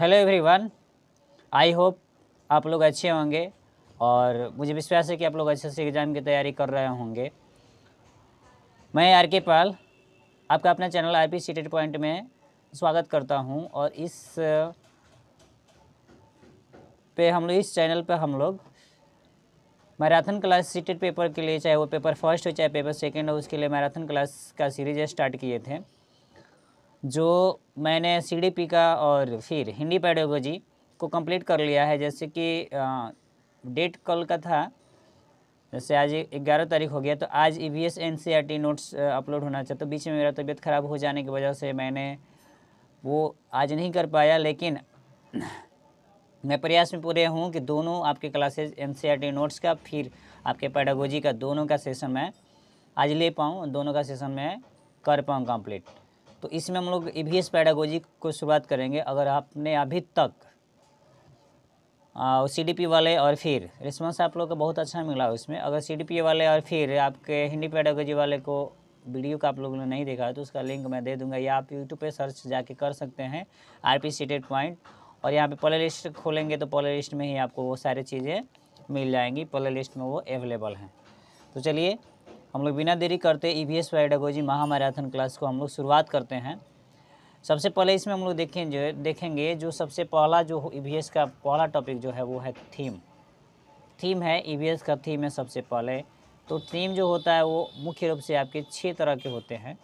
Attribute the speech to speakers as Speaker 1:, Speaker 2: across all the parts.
Speaker 1: hello everyone I hope आप लोग अच्छे होंगे और मुझे विश्वास है कि आप लोग अच्छे से एग्ज़ाम की तैयारी कर रहे होंगे मैं आर के पाल आपका अपना channel R P C point में स्वागत करता हूं और इस पे हम लोग इस चैनल पे हम लोग मैराथन क्लास सीटेड पेपर के लिए चाहे वो पेपर फर्स्ट हो चाहे पेपर सेकेंड हो उसके लिए मैराथन क्लास का सीरीज स्टार्ट किए थे जो मैंने सी का और फिर हिंदी पैडोगोजी को कंप्लीट कर लिया है जैसे कि डेट कल का था जैसे आज ग्यारह तारीख हो गया तो आज E V S N C R T notes upload होना चाहिए तो बीच में मेरा तबीयत ख़राब हो जाने की वजह से मैंने वो आज नहीं कर पाया लेकिन मैं प्रयास में पूरे हूँ कि दोनों आपके classes N C R T notes का फिर आपके पैडागोजी का दोनों का सेशन मैं आज ले पाऊँ दोनों का सेशन मैं कर पाऊँ कंप्लीट तो इसमें हम लोग ई वी एस पैडागोजी को शुरुआत करेंगे अगर आपने अभी तक सी डी पी वाले और फिर रिस्पॉन्स आप लोग का बहुत अच्छा मिला उसमें अगर सी डी पी वाले और फिर आपके हिंदी पैडागोजी वाले को वीडियो का आप लोगों ने नहीं देखा है तो उसका लिंक मैं दे दूंगा या आप यूट्यूब पे सर्च जाके कर सकते हैं आर पी टेड पॉइंट और यहाँ पे प्ले लिस्ट खोलेंगे तो प्ले लिस्ट में ही आपको वो सारी चीज़ें मिल जाएंगी प्ले लिस्ट में वो अवेलेबल हैं तो चलिए हम लोग बिना देरी करते ई वी एस पैडागोजी महामैराथन क्लास को हम लोग शुरुआत करते हैं सबसे पहले इसमें हम लोग देखें जो देखेंगे जो सबसे पहला जो ई वी एस का पहला टॉपिक जो है वो है थीम थीम है ई वी एस का थीम है सबसे पहले तो थीम जो होता है वो मुख्य रूप से आपके छः तरह के होते हैं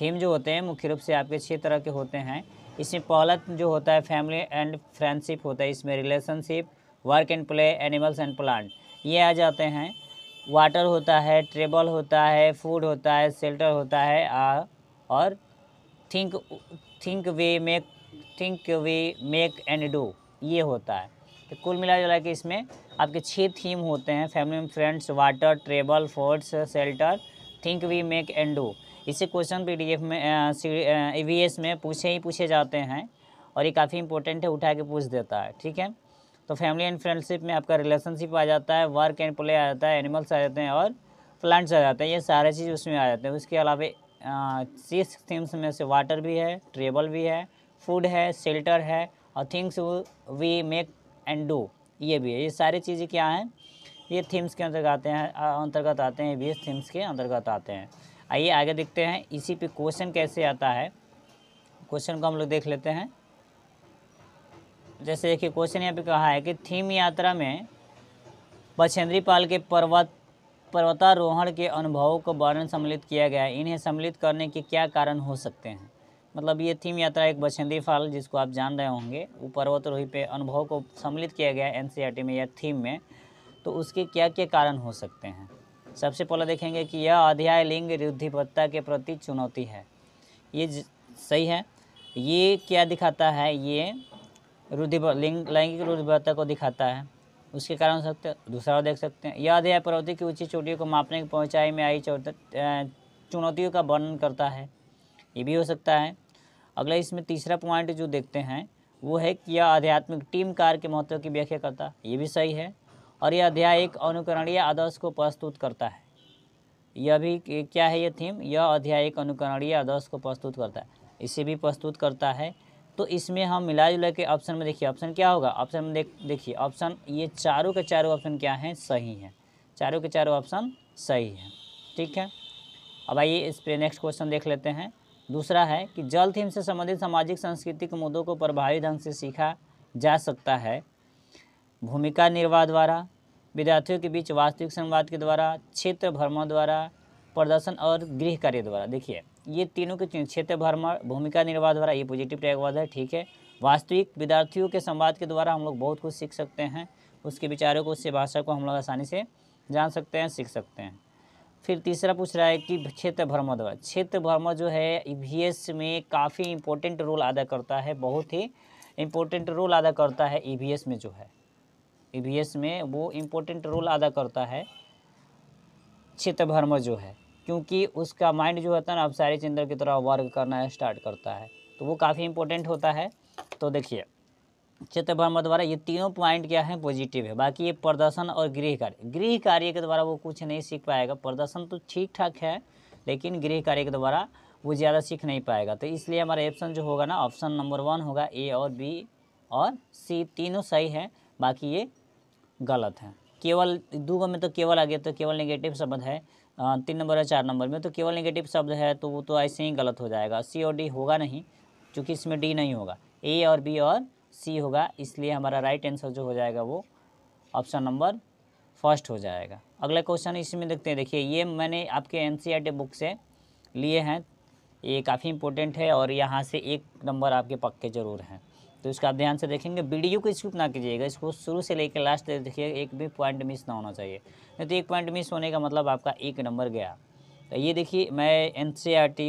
Speaker 1: थीम जो होते हैं मुख्य रूप से आपके छः तरह के होते हैं इसमें पहला जो होता है फैमिली एंड फ्रेंडशिप होता है इसमें relationship work and play animals and plant ये आ जाते हैं वाटर होता है ट्रेबल होता है फूड होता है शेल्टर होता है आ, और think think we make think we make and do ये होता है तो कुल मिला जुला के इसमें आपके छः थीम होते हैं फैमिली में friends water travel forts shelter think we make and do इसे क्वेश्चन एफ में एस में पूछे ही पूछे जाते हैं और ये काफ़ी इंपॉर्टेंट है उठा के पूछ देता है ठीक है तो फैमिली एंड फ्रेंडशिप में आपका रिलेशनशिप आ जाता है वर्क एंड प्ले आ जाता है एनिमल्स आ जाते हैं और प्लांट्स आ जाते हैं ये सारे चीज़ उसमें आ जाते हैं उसके अलावा सिक्स थीम्स में से वाटर भी है ट्रेबल भी है फूड है शेल्टर है और things we make and do ये भी है ये सारी चीज़ें क्या हैं ये थीम्स के अंतर्गत आते हैं अंतर्गत आते हैं बीस थीम्स के अंतर्गत आते हैं आइए आगे देखते हैं इसी पे क्वेश्चन कैसे आता है क्वेश्चन को हम लोग देख लेते हैं जैसे देखिए क्वेश्चन यहाँ पे कहा है कि थीम यात्रा में बछेंद्री पाल के पर्वत पर्वतारोहण के अनुभवों को वर्णन सम्मिलित किया गया है इन्हें सम्मिलित करने के क्या कारण हो सकते हैं मतलब ये थीम यात्रा एक बछेंद्री पाल जिसको आप जान रहे होंगे वो पर्वतरोही पे अनुभव को सम्मिलित किया गया है एन e में या थीम में तो उसके क्या क्या कारण हो सकते हैं सबसे पहले देखेंगे कि यह अध्याय लिंग रुद्धिपत्ता के प्रति चुनौती है ये सही है ये क्या दिखाता है ये रुद्धि लिंग लैंगिक रुधिवता को दिखाता है उसके कारण सकते दूसरा देख सकते हैं यह अध्याय पर्वती की ऊंची चोटियों को मापने की पहुँचाई में आई चुनौतियों का वर्णन करता है ये भी हो सकता है अगला इसमें तीसरा पॉइंट जो देखते हैं वो है कि यह आध्यात्मिक टीम कार्य के महत्व की व्याख्या करता ये भी सही है और यह अध्याय एक अनुकरणीय आदर्श को प्रस्तुत करता है यह भी क्या है यह थीम यह अध्याय एक अनुकरणीय आदर्श को प्रस्तुत करता है इसे भी प्रस्तुत करता है तो इसमें हम मिला जुला के ऑप्शन में देखिए ऑप्शन क्या होगा ऑप्शन में देख देखिए ऑप्शन ये चारों के चारों ऑप्शन क्या हैं सही हैं चारों के चारों ऑप्शन सही हैं ठीक है अब आइए इस पर नेक्स्ट क्वेश्चन देख लेते हैं दूसरा है कि जल थीम से संबंधित सामाजिक सांस्कृतिक मुद्दों को प्रभावी ढंग से सीखा जा सकता है भूमिका निर्वाह द्वारा विद्यार्थियों के बीच वास्तविक संवाद के द्वारा क्षेत्र भ्रमण द्वारा प्रदर्शन और गृह कार्य द्वारा देखिए ये तीनों के क्षेत्र भ्रमण भूमिका निर्वाह द्वारा ये पॉजिटिव टैगवाद है ठीक है वास्तविक विद्यार्थियों के संवाद के द्वारा हम लोग बहुत कुछ सीख सकते हैं उसके विचारों को उससे भाषा को हम लोग आसानी से जान सकते हैं सीख सकते हैं फिर तीसरा पूछ रहा है कि क्षेत्र भ्रम द्वारा क्षेत्र भ्रम जो है ई e में काफ़ी इम्पोर्टेंट रोल अदा करता है बहुत ही इम्पोर्टेंट रोल अदा करता है ई e में जो है ई e में वो इम्पोर्टेंट रोल अदा करता है क्षेत्र भ्रम जो है क्योंकि उसका माइंड जो होता है ना अब सारे चंद्र की तरह वर्क करना स्टार्ट करता है तो वो काफ़ी इंपॉर्टेंट होता है तो देखिए चित्र ब्रह्म द्वारा ये तीनों पॉइंट क्या है पॉजिटिव है बाकी ये प्रदर्शन और गृह कार्य गृह कार्य के द्वारा वो कुछ नहीं सीख पाएगा प्रदर्शन तो ठीक ठाक है लेकिन गृह कार्य के द्वारा वो ज़्यादा सीख नहीं पाएगा तो इसलिए हमारा ऑप्शन जो होगा ना ऑप्शन नंबर वन होगा ए और बी और सी तीनों सही है बाकी ये गलत है केवल दो में तो केवल आ गया तो केवल नेगेटिव शब्द है हाँ, तीन नंबर है चार नंबर में तो केवल नेगेटिव शब्द है तो वो तो ऐसे ही गलत हो जाएगा सी और डी होगा नहीं क्योंकि इसमें डी नहीं होगा ए और बी और सी होगा इसलिए हमारा राइट आंसर जो हो जाएगा वो ऑप्शन नंबर फर्स्ट हो जाएगा अगला क्वेश्चन इसमें देखते हैं देखिए ये मैंने आपके एन बुक e से लिए हैं ये काफ़ी इंपॉर्टेंट है और यहाँ से एक नंबर आपके पक्के ज़रूर हैं तो इसका आप ध्यान से देखेंगे वीडियो को स्किप ना कीजिएगा इसको शुरू से लेकर लास्ट तक देखिए एक भी पॉइंट मिस ना होना चाहिए नहीं तो एक पॉइंट मिस होने का मतलब आपका एक नंबर गया तो ये देखिए मैं एन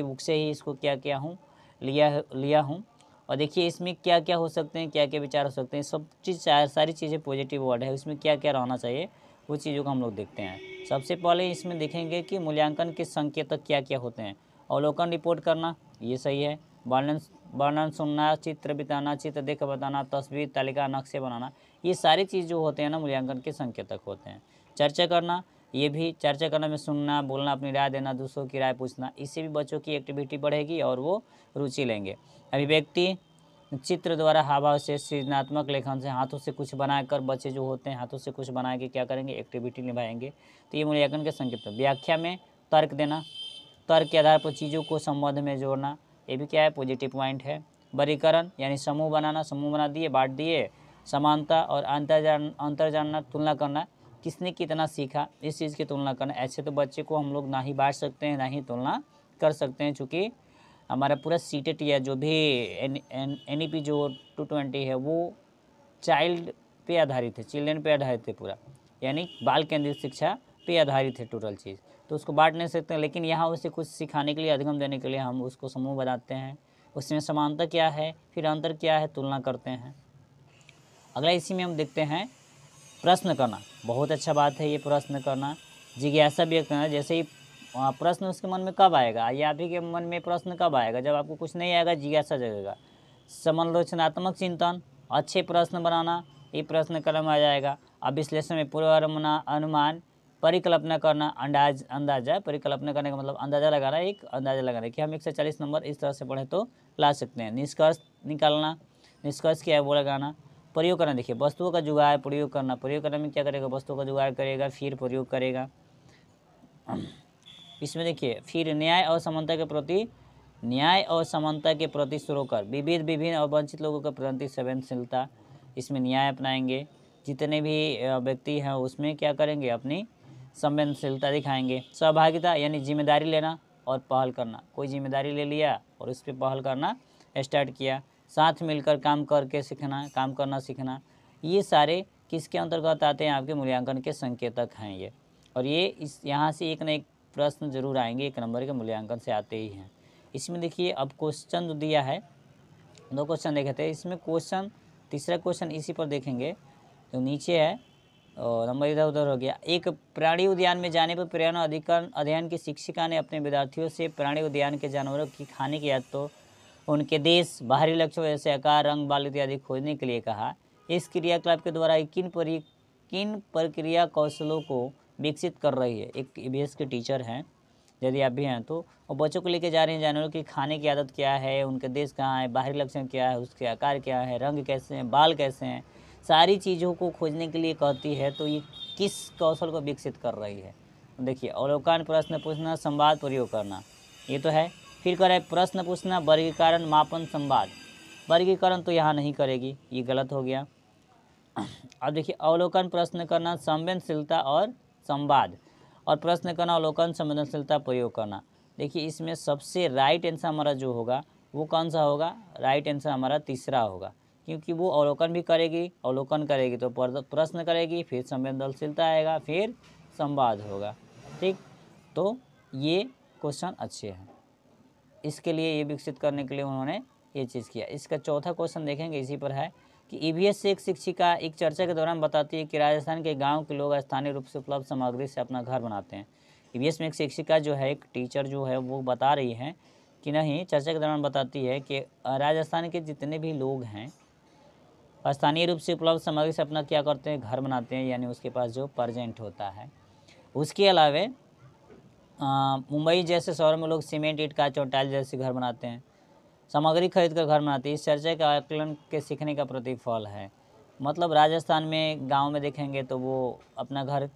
Speaker 1: बुक e से ही इसको क्या किया हूँ लिया लिया हूँ और देखिए इसमें क्या क्या हो सकते हैं क्या क्या विचार हो सकते हैं सब चीज़ सारी चीज़ें पॉजिटिव वर्ड है उसमें क्या क्या रहना चाहिए वो चीज़ों को हम लोग देखते हैं सबसे पहले इसमें देखेंगे कि मूल्यांकन के संकेतक क्या क्या होते हैं अवलोकन रिपोर्ट करना ये सही है बैलेंस वर्णन सुनना चित्र बिताना चित्र देख बताना तस्वीर तालिका नक्शे बनाना ये सारी चीज़ जो होते हैं ना मूल्यांकन के संकेतक होते हैं चर्चा करना ये भी चर्चा करने में सुनना बोलना अपनी राय देना दूसरों की राय पूछना इससे भी बच्चों की एक्टिविटी बढ़ेगी और वो रुचि लेंगे अभिव्यक्ति चित्र द्वारा हावभाव से सृजनात्मक लेखन से हाथों से कुछ बनाकर बच्चे जो होते हैं हाथों से कुछ बना के क्या करेंगे एक्टिविटी निभाएंगे तो ये मूल्यांकन के संकेत व्याख्या में तर्क देना तर्क के आधार पर चीज़ों को संबंध में जोड़ना ये भी क्या है पॉजिटिव पॉइंट है वर्गीकरण यानी समूह बनाना समूह बना दिए बांट दिए समानता और अंतर जान अंतर जानना तुलना करना किसने कितना सीखा इस चीज़ की तुलना करना ऐसे तो बच्चे को हम लोग ना ही बांट सकते हैं ना ही तुलना कर सकते हैं चूँकि हमारा पूरा सीटेट या जो भी एन एन पी जो टू ट्वेंटी है वो चाइल्ड पे आधारित है चिल्ड्रेन पे आधारित है पूरा यानी बाल केंद्रित शिक्षा पे आधारित है टोटल चीज़ तो उसको बांट नहीं सकते लेकिन यहाँ उसे कुछ सिखाने के लिए अधिगम देने के लिए हम उसको समूह बनाते हैं उसमें समानता क्या है फिर अंतर क्या है तुलना करते हैं अगला इसी में हम देखते हैं प्रश्न करना बहुत अच्छा बात है ये प्रश्न करना जिज्ञासा व्यक्त करना जैसे ही प्रश्न उसके मन में कब आएगा या आप ही के मन में प्रश्न कब आएगा जब आपको कुछ नहीं आएगा जिज्ञासा जगेगा समालोचनात्मक चिंतन अच्छे प्रश्न बनाना ये प्रश्न कलम आ जाएगा अब विश्लेषण में पूर्व अनुमान परिकल्पना करना अंदाज अंदाजा परिकल्पना करने का मतलब अंदाजा लगाना एक अंदाजा लगाना कि हम एक सौ चालीस नंबर इस तरह से पढ़े तो ला सकते हैं निष्कर्ष निकालना निष्कर्ष क्या है वो लगाना प्रयोग करना देखिए वस्तुओं का जुगाड़ प्रयोग करना प्रयोग करने में क्या करेगा वस्तुओं का जुगाड़ करेगा फिर प्रयोग करेगा इसमें देखिए फिर न्याय और समानता के प्रति न्याय और समानता के प्रति शुरू कर विविध विभिन्न और वंचित लोगों के प्रति संवेदनशीलता इसमें न्याय अपनाएंगे जितने भी व्यक्ति हैं उसमें क्या करेंगे अपनी संवेदनशीलता दिखाएंगे सहभागिता यानी जिम्मेदारी लेना और पहल करना कोई जिम्मेदारी ले लिया और उस पर पहल करना स्टार्ट किया साथ मिलकर काम करके सीखना काम करना सीखना ये सारे किसके अंतर्गत आते हैं आपके मूल्यांकन के संकेतक हैं ये और ये इस यहाँ से एक ना एक प्रश्न जरूर आएंगे एक नंबर के मूल्यांकन से आते ही हैं इसमें देखिए अब क्वेश्चन जो दिया है दो क्वेश्चन देखे थे इसमें क्वेश्चन तीसरा क्वेश्चन इसी पर देखेंगे जो नीचे है और नंबर इधर उधर हो गया एक प्राणी उद्यान में जाने पर प्रयाण अधिकार अध्ययन की शिक्षिका ने अपने विद्यार्थियों से प्राणी उद्यान के जानवरों की खाने की आदतों उनके देश बाहरी लक्ष्यों जैसे आकार रंग बाल इत्यादि खोजने के लिए कहा इस क्रियाकलाप के द्वारा किन पर किन प्रक्रिया कौशलों को विकसित कर रही है एक ई के टीचर हैं यदि आप भी हैं तो और बच्चों को लेके जा रहे हैं जानवरों की खाने की आदत क्या है उनके देश कहाँ है बाहरी लक्षण क्या है उसके आकार क्या है रंग कैसे हैं बाल कैसे हैं सारी चीज़ों को खोजने के लिए कहती है तो ये किस कौशल को विकसित कर रही है देखिए अवलोकन प्रश्न पूछना संवाद प्रयोग करना ये तो है फिर करे प्रश्न पूछना वर्गीकरण मापन संवाद वर्गीकरण तो यहाँ नहीं करेगी ये गलत हो गया अब देखिए अवलोकन प्रश्न करना संवेदनशीलता और संवाद और प्रश्न करना अवलोकन संवेदनशीलता प्रयोग करना देखिए इसमें सबसे राइट आंसर हमारा जो होगा वो कौन सा होगा राइट आंसर हमारा तीसरा होगा क्योंकि वो अवलोकन भी करेगी अवलोकन करेगी तो प्रश्न करेगी फिर संवेदनशीलता आएगा फिर संवाद होगा ठीक तो ये क्वेश्चन अच्छे हैं इसके लिए ये विकसित करने के लिए उन्होंने ये चीज़ किया इसका चौथा क्वेश्चन देखेंगे इसी पर है कि ई e से एक शिक्षिका एक चर्चा के दौरान बताती है कि राजस्थान के गाँव के लोग स्थानीय रूप से उपलब्ध सामग्री से अपना घर बनाते हैं ई e में एक शिक्षिका जो है एक टीचर जो है वो बता रही है कि नहीं चर्चा के दौरान बताती है कि राजस्थान के जितने भी लोग हैं स्थानीय रूप से उपलब्ध सामग्री से अपना क्या करते हैं घर बनाते हैं यानी उसके पास जो प्रजेंट होता है उसके अलावे मुंबई जैसे शहरों में लोग सीमेंट ईट का चौटाइल जैसे घर बनाते हैं सामग्री खरीद कर घर बनाते हैं इस चर्चा के आकलन के सीखने का प्रतिफल है मतलब राजस्थान में गांव में देखेंगे तो वो अपना घर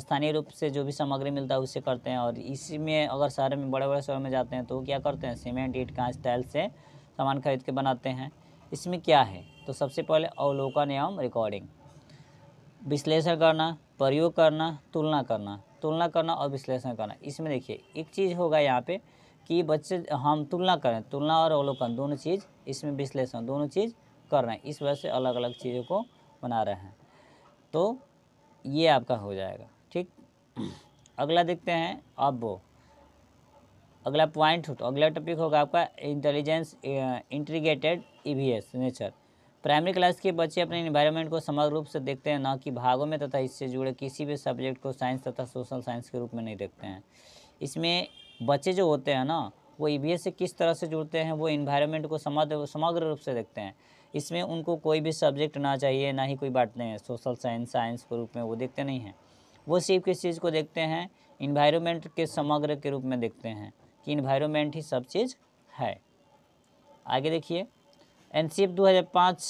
Speaker 1: स्थानीय रूप से जो भी सामग्री मिलता है उससे करते हैं और इसी में अगर शहर में बड़े बड़े शहर में जाते हैं तो क्या करते हैं सीमेंट ईट कांच टाइल से सामान खरीद के बनाते हैं इसमें क्या है तो सबसे पहले अवलोकन एवं रिकॉर्डिंग विश्लेषण करना प्रयोग करना तुलना करना तुलना करना और विश्लेषण करना इसमें देखिए एक चीज़ होगा यहाँ पे कि बच्चे हम तुलना करें तुलना और अवलोकन दोनों चीज़ इसमें विश्लेषण दोनों चीज़ कर रहे हैं इस वजह से अलग अलग चीज़ों को बना रहे हैं तो ये आपका हो जाएगा ठीक अगला देखते हैं अब वो अगला पॉइंट हो तो अगला टॉपिक होगा आपका intelligence integrated EVS nature primary class के बच्चे अपने इन्वायरमेंट को समग्र रूप से देखते हैं ना कि भागों में तथा इससे जुड़े किसी भी सब्जेक्ट को साइंस तथा सोशल साइंस के रूप में नहीं देखते हैं इसमें बच्चे जो होते हैं ना वो ई से किस तरह से जुड़ते हैं वो इन्वायरमेंट को समग्र रूप से देखते हैं इसमें उनको कोई भी सब्जेक्ट ना चाहिए ना ही कोई बांटते हैं सोशल साइंस साइंस के रूप में वो देखते नहीं हैं वो सिर्फ किस चीज़ को देखते हैं इन्वायरमेंट के समग्र के रूप में देखते हैं कि इन्वायरमेंट ही सब चीज़ है आगे देखिए एन सी एफ दो हज़ार पाँच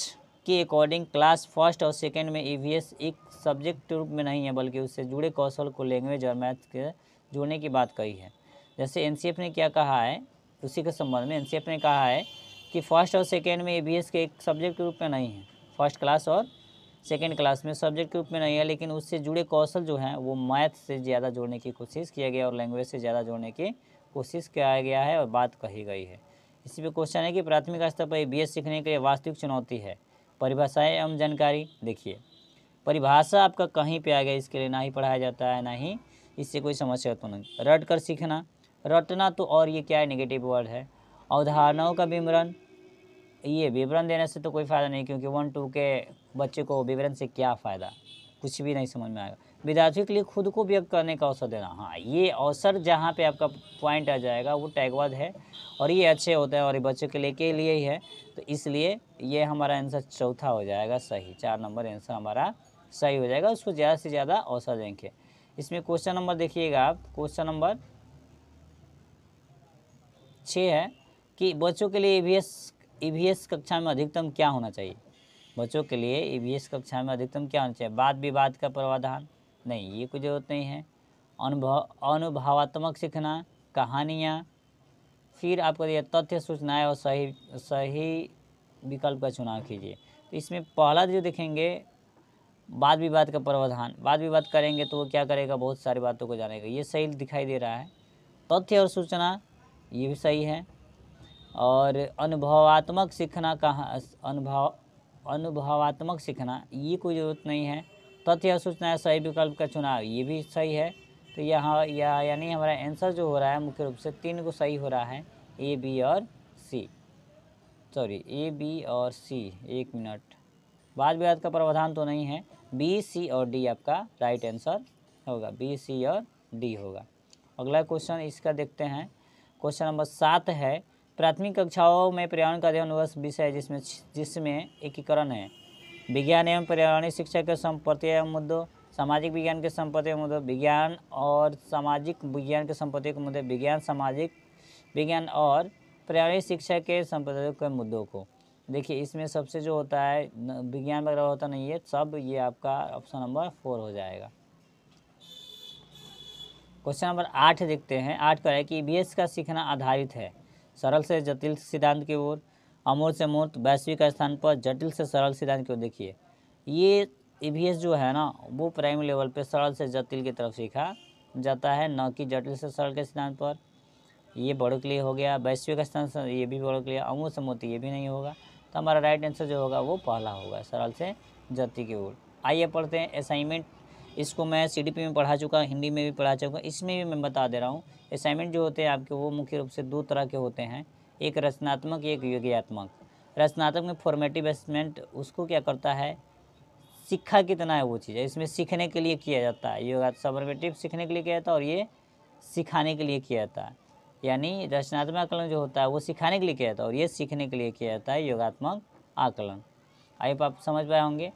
Speaker 1: के अकॉर्डिंग क्लास फर्स्ट और सेकेंड में ई e एक सब्जेक्ट रूप में नहीं है बल्कि उससे जुड़े कौशल को लैंग्वेज और मैथ के जोड़ने की बात कही है जैसे एन ने क्या कहा है उसी के संबंध में एन ने कहा है कि फर्स्ट और सेकेंड में ई e के एक सब्जेक्ट के रूप में नहीं है फर्स्ट क्लास और सेकेंड क्लास में सब्जेक्ट के रूप में नहीं है लेकिन उससे जुड़े कौशल जो हैं वो मैथ से ज़्यादा जोड़ने की कोशिश किया गया और लैंग्वेज से ज़्यादा जोड़ने की कोशिश किया गया है और बात कही गई है इसी पे क्वेश्चन है कि प्राथमिक स्तर पर बी सीखने के लिए वास्तविक चुनौती है परिभाषाएँ एवं जानकारी देखिए परिभाषा आपका कहीं पे आ गया इसके लिए ना ही पढ़ाया जाता है ना ही इससे कोई समस्या उत्पन्न होगी रट कर सीखना रटना तो और ये क्या है नेगेटिव वर्ड है अवधारणाओं का विवरण ये विवरण देने से तो कोई फ़ायदा नहीं क्योंकि वन टू के बच्चे को विवरण से क्या फ़ायदा कुछ भी नहीं समझ में आएगा विद्यार्थियों के लिए खुद को व्यक्त करने का अवसर देना हाँ ये अवसर जहाँ पे आपका पॉइंट आ जाएगा वो टैगवाद है और ये अच्छे होते हैं और ये बच्चों के लिए के लिए ही है तो इसलिए ये हमारा आंसर चौथा हो जाएगा सही चार नंबर आंसर हमारा सही हो जाएगा उसको ज़्यादा से ज़्यादा अवसर देंगे इसमें क्वेश्चन नंबर देखिएगा आप क्वेश्चन नंबर छः है कि बच्चों के लिए ई वी कक्षा में अधिकतम क्या होना चाहिए बच्चों के लिए ईवीएस कक्षा में अधिकतम क्या होना चाहिए वाद विवाद का प्रावधान नहीं ये कुछ जरूरत नहीं है अनुभव अनुभवात्मक सीखना कहानियाँ फिर आपको दिया तथ्य सूचनाएँ और सही सही विकल्प का चुनाव कीजिए तो इसमें पहला जो देखेंगे वाद विवाद का प्रावधान वाद विवाद करेंगे तो वो क्या करेगा बहुत सारी बातों को जानेगा ये सही दिखाई दे रहा है तथ्य और सूचना ये भी सही है और अनुभवात्मक सीखना कहाँ अनुभव अनुभवात्मक सीखना ये कोई ज़रूरत नहीं है तथ्य सूचना सही विकल्प का चुनाव ये भी सही है तो यहाँ या यानी हमारा आंसर जो हो रहा है मुख्य रूप से तीन को सही हो रहा है ए बी और सी सॉरी ए बी और सी एक मिनट बाद विवाद का प्रावधान तो नहीं है बी सी और डी आपका राइट आंसर होगा बी सी और डी होगा अगला क्वेश्चन इसका देखते हैं क्वेश्चन नंबर सात है प्राथमिक कक्षाओं में पर्यावरण का अध्ययन वह विषय जिसमें जिसमें एकीकरण है विज्ञान एवं पर्यावरणीय शिक्षा के संपत्ति एवं मुद्दों सामाजिक विज्ञान के संपत्ति एवं मुद्दों विज्ञान और सामाजिक विज्ञान के संपत्ति के मुद्दे विज्ञान सामाजिक विज्ञान और पर्यावरणीय शिक्षा के संपत्ति के मुद्दों को देखिए इसमें सबसे जो होता है विज्ञान वगैरह होता नहीं है सब ये आपका ऑप्शन नंबर फोर हो जाएगा क्वेश्चन नंबर आठ देखते हैं आठ का है कि ई का सीखना आधारित है सरल से जटिल सिद्धांत की ओर अमूर्त से मूर्त वैश्विक स्थान पर जटिल से सरल सिद्धांत क्यों देखिए ये ई जो है ना वो प्राइमरी लेवल पे सरल से जटिल की तरफ सीखा जाता है न कि जटिल से सरल के सिद्धांत पर ये बड़ों के लिए हो गया वैश्विक स्थान ये भी बड़ों के लिए अमूर्त से मूर्त ये भी नहीं होगा तो हमारा राइट आंसर जो होगा वो पहला होगा सरल से जटिल की ओर आइए पढ़ते हैं असाइनमेंट इसको मैं सी में पढ़ा चुका हिंदी में भी पढ़ा चुका इसमें भी मैं बता दे रहा हूँ असाइनमेंट जो होते हैं आपके वो मुख्य रूप से दो तरह के होते हैं एक रचनात्मक एक योग्यात्मक रचनात्मक में फॉर्मेटिव असमेंट उसको क्या करता है सीखा कितना है वो चीज़ है इसमें सीखने के लिए किया जाता है योग फॉर्मेटिव सीखने के लिए किया जाता है और ये सिखाने के लिए किया जाता है यानी रचनात्मक आकलन जो होता है वो सिखाने के लिए किया जाता है और ये सीखने के लिए किया जाता है योगात्मक आकलन आई आप समझ पाए होंगे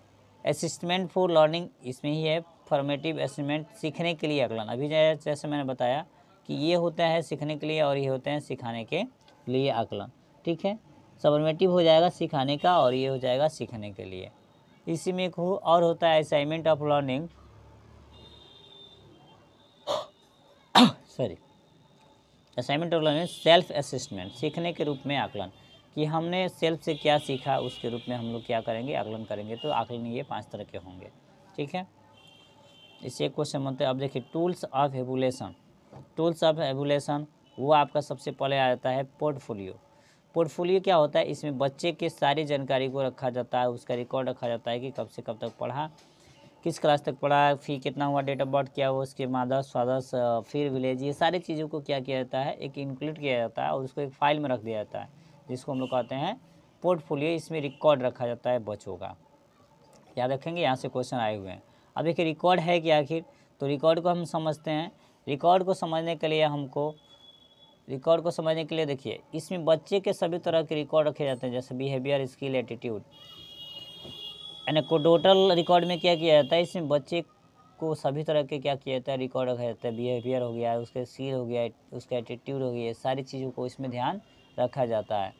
Speaker 1: असिस्टमेंट फॉर लर्निंग इसमें ही है फॉर्मेटिव असिस्टमेंट सीखने के लिए आकलन अभी जैसे मैंने बताया कि ये होता है सीखने के लिए और ये होते हैं सिखाने के लिए आकलन ठीक है सबर्मेटिव हो जाएगा सिखाने का और ये हो जाएगा सीखने के लिए इसी में एक हो, और होता है assignment of learning sorry assignment of learning self assessment सीखने के रूप में आकलन कि हमने सेल्फ से क्या सीखा उसके रूप में हम लोग क्या करेंगे आकलन करेंगे तो आकलन ये पांच तरह के होंगे ठीक है इससे क्वेश्चन बनते अब देखिए tools of evaluation tools of evaluation वो आपका सबसे पहले आ जाता है पोर्टफोलियो पोर्टफोलियो क्या होता है इसमें बच्चे के सारी जानकारी को रखा जाता है उसका रिकॉर्ड रखा जाता है कि कब से कब तक पढ़ा किस क्लास तक पढ़ा फी कितना हुआ डेट ऑफ बर्थ क्या हुआ उसके मादा स्वादस फिर विलेज ये सारी चीज़ों को क्या किया जाता है एक इंक्लूड किया जाता है और उसको एक फाइल में रख दिया जाता है जिसको हम लोग कहते हैं पोर्टफोलियो इसमें रिकॉर्ड रखा जाता है बच्चों का याद रखेंगे यहाँ से क्वेश्चन आए हुए हैं अब देखिए रिकॉर्ड है कि आखिर तो रिकॉर्ड को हम समझते हैं रिकॉर्ड को समझने के लिए हमको रिकॉर्ड को समझने के लिए देखिए इसमें बच्चे के सभी तरह के रिकॉर्ड रखे जाते हैं जैसे बिहेवियर स्किल एटीट्यूड यानी को टोटल रिकॉर्ड में क्या किया जाता है इसमें बच्चे को सभी तरह के क्या किया जाता है रिकॉर्ड रखा जाता है बिहेवियर हो गया उसके सील हो गया उसका एटीट्यूड हो गया सारी चीज़ों को इसमें ध्यान रखा जाता है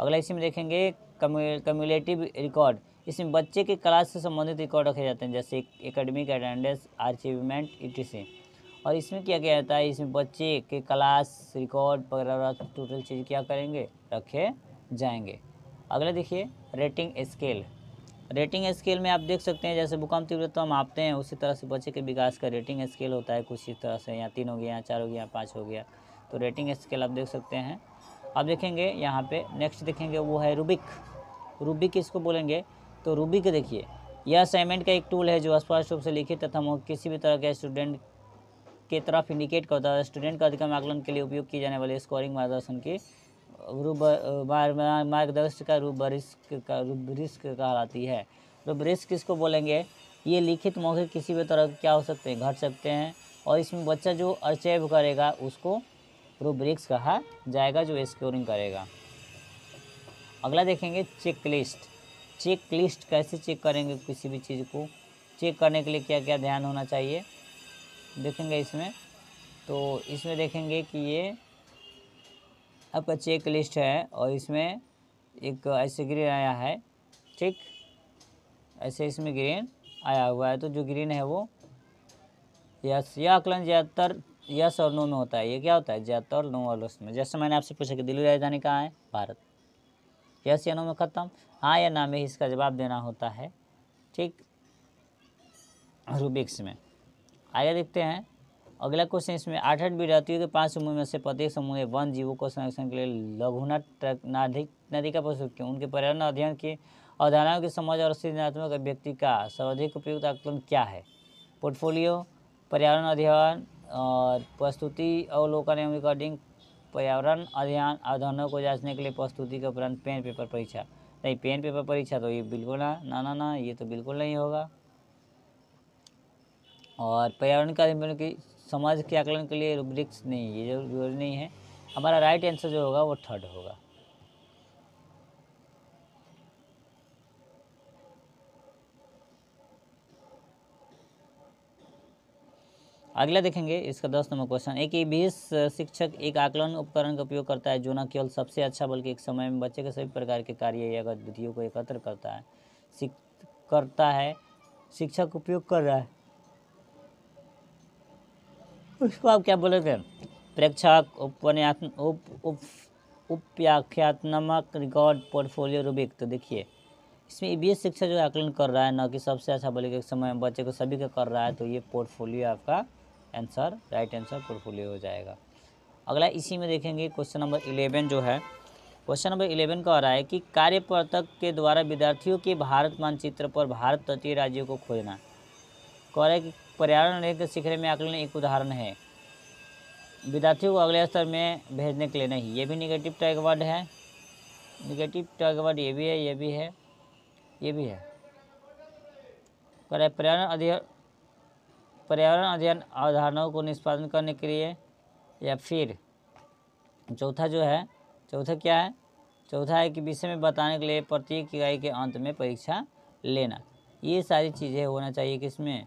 Speaker 1: अगला इसी में देखेंगे कम्युलेटिव रिकॉर्ड इसमें बच्चे के क्लास से संबंधित रिकॉर्ड रखे जाते हैं जैसे एकेडमिक अटेंडेंस अचीवमेंट ई और इसमें क्या किया जाता है इसमें बच्चे के क्लास रिकॉर्ड वगैरह टोटल चीज़ क्या करेंगे रखे जाएंगे अगला देखिए रेटिंग स्केल रेटिंग स्केल में आप देख सकते हैं जैसे भूकंप तीव्रता हम आपते हैं उसी तरह से बच्चे के विकास का रेटिंग स्केल होता है कुछ इस तरह से यहाँ तीन हो गया यहाँ चार हो गया यहाँ पाँच हो गया तो रेटिंग स्केल आप देख सकते हैं अब देखेंगे यहाँ पे नेक्स्ट देखेंगे वो है रूबिक रूबिक इसको बोलेंगे तो रूबिक देखिए यह असाइनमेंट का एक टूल है जो स्पष्ट रूप से लिखित तथा किसी भी तरह के स्टूडेंट की तरफ इंडिकेट करता है स्टूडेंट का अधिकम आकलन के लिए उपयोग किए जाने वाले स्कोरिंग मार्गदर्शन के रूप मार्गदर्शन का रूप रिस्क का रूप रिस्क कहलाती है रूप तो रिस्क किसको बोलेंगे ये लिखित मौके किसी भी तरह क्या हो सकते हैं घट सकते हैं और इसमें बच्चा जो अचेव करेगा उसको रूब्रिक्स कहा जाएगा जो स्कोरिंग करेगा अगला देखेंगे चेक लिस्ट चेक लिस्ट कैसे चेक करेंगे किसी भी चीज़ को चेक करने के लिए क्या क्या ध्यान होना चाहिए देखेंगे इसमें तो इसमें देखेंगे कि ये आपका चेक लिस्ट है और इसमें एक ऐसे ग्रीन आया है ठीक ऐसे इसमें ग्रीन आया हुआ है तो जो ग्रीन है वो यस यह आकलन ज़्यादातर यस और नो में होता है ये क्या होता है ज़्यादातर नो और उसमें जैसे मैंने आपसे पूछा कि दिल्ली राजधानी कहाँ है भारत यस या नो में ख़त्म हाँ या ना में इसका जवाब देना होता है ठीक रूबिक्स में आगे देखते हैं अगला क्वेश्चन इसमें आठ आठ विद्यार्थियों तो के पांच समूह में से प्रत्येक समूह में वन जीवों को संरक्षण के लिए लघुना नाधिक नदी का प्रस्तुत किया उनके पर्यावरण अध्ययन की अवधारणाओं के समझ और सृजनात्मक अभ्यक्ति का सर्वाधिक उपयुक्त आकलन क्या है पोर्टफोलियो पर्यावरण अध्ययन और प्रस्तुति अवलोकन एवं रिकॉर्डिंग पर्यावरण अध्ययन अवधारणों को जांचने के लिए प्रस्तुति के उपरांत पेन पेपर परीक्षा नहीं पेन पेपर परीक्षा तो ये बिल्कुल ना ना ना ये तो बिल्कुल नहीं होगा और पर्यावरण कार्य मतलब की समाज के आकलन के लिए रूब्रिक्स नहीं ये जरूरी नहीं है हमारा राइट आंसर जो होगा वो थर्ड होगा अगला देखेंगे इसका दस नंबर क्वेश्चन एक ई बीस शिक्षक एक आकलन उपकरण का उपयोग करता है जो न केवल सबसे अच्छा बल्कि एक समय में बच्चे के सभी प्रकार के कार्य या गतिविधियों को एकत्र करता है करता है शिक्षक उपयोग कर रहा है उसको आप क्या बोले थे प्रेक्षक उपन्यास उप उप उपव्याख्यात्मक रिकॉर्ड पोर्टफोलियो रूबिक तो देखिए इसमें बी शिक्षा जो आकलन कर रहा है ना कि सबसे अच्छा बोले कि समय बच्चे को सभी का कर रहा है तो ये पोर्टफोलियो आपका आंसर राइट आंसर पोर्टफोलियो हो जाएगा अगला इसी में देखेंगे क्वेश्चन नंबर इलेवन जो है क्वेश्चन नंबर इलेवन का आ रहा है कि कार्यपर्तक के द्वारा विद्यार्थियों के भारत मानचित्र पर भारत तटीय राज्यों को खोजना कह रहा है कि पर्यावरण रहित शिखरे में आकलन एक उदाहरण है विद्यार्थियों को अगले स्तर में भेजने के लिए नहीं ये भी निगेटिव टैगवर्ड है निगेटिव टैग वर्ड ये भी है ये भी है ये भी है पर्यावरण अध्ययन पर्यावरण अध्ययन अवधारणाओं को निष्पादन करने के लिए या फिर चौथा जो है चौथा क्या है चौथा है कि विषय में बताने के लिए प्रत्येक इकाई के अंत में परीक्षा लेना ये सारी चीज़ें होना चाहिए किसमें